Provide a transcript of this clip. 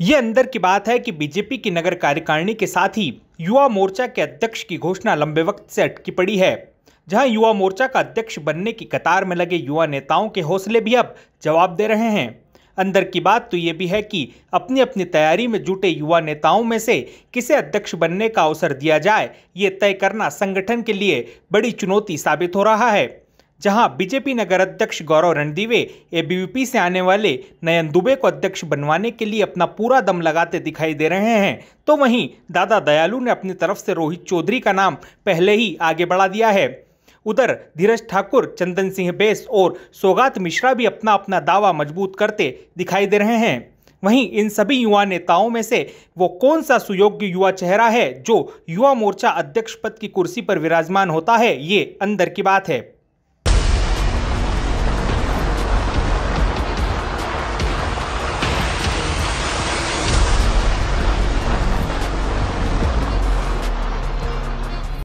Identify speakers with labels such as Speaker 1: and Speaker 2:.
Speaker 1: ये अंदर की बात है कि बीजेपी की नगर कार्यकारिणी के साथ ही युवा मोर्चा के अध्यक्ष की घोषणा लंबे वक्त से अटकी पड़ी है जहां युवा मोर्चा का अध्यक्ष बनने की कतार में लगे युवा नेताओं के हौसले भी अब जवाब दे रहे हैं अंदर की बात तो ये भी है कि अपनी अपनी तैयारी में जुटे युवा नेताओं में से किसे अध्यक्ष बनने का अवसर दिया जाए ये तय करना संगठन के लिए बड़ी चुनौती साबित हो रहा है जहां बीजेपी नगर अध्यक्ष गौरव रणदीवे एबीवीपी से आने वाले नयन दुबे को अध्यक्ष बनवाने के लिए अपना पूरा दम लगाते दिखाई दे रहे हैं तो वहीं दादा दयालु ने अपनी तरफ से रोहित चौधरी का नाम पहले ही आगे बढ़ा दिया है उधर धीरज ठाकुर चंदन सिंह बेस और सौगात मिश्रा भी अपना अपना दावा मजबूत करते दिखाई दे रहे हैं वहीं इन सभी युवा नेताओं में से वो कौन सा सुयोग्य युवा चेहरा है जो युवा मोर्चा अध्यक्ष पद की कुर्सी पर विराजमान होता है ये अंदर की बात है